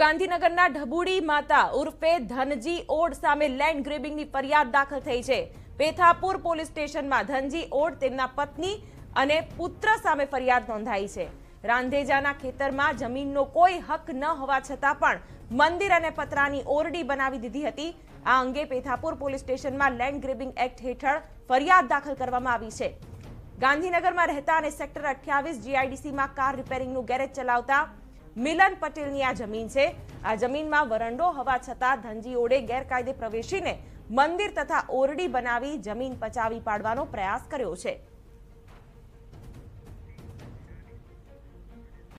ગાંધીનગરના ઢબુડી માતા ઉર્ફે ધનજી ઓડ સામે લેન્ડ ગ્રેબિંગની ફરિયાદ દાખલ થઈ છે પેથાપુર પોલીસ સ્ટેશનમાં ધનજી ઓડ તેમના પત્ની અને પુત્ર સામે ફરિયાદ નોંધાઈ છે રાંધેજાના ખેતરમાં જમીનનો કોઈ હક ન હોવા છતાં પણ મંદિર અને પતરાની ઓરડી બનાવી દીધી હતી આ અંગે પેથાપુર પોલીસ સ્ટેશનમાં લેન્ડ ગ્રેબિંગ એક્ટ હેઠળ ફરિયાદ દાખલ કરવામાં આવી છે ગાંધીનગરમાં રહેતા અને સેક્ટર અઠ્યાવીસ જીઆઈડીસીમાં કાર રિપેરિંગનું ગેરેજ ચલાવતા મિલન પટેલની આ જમીન છે આ જમીનમાં વરંડો હોવા છતાં ધનજીઓડે ગેરકાયદે પ્રવેશીને મંદિર તથા ઓરડી બનાવી જમીન પચાવી પાડવાનો પ્રયાસ કર્યો છે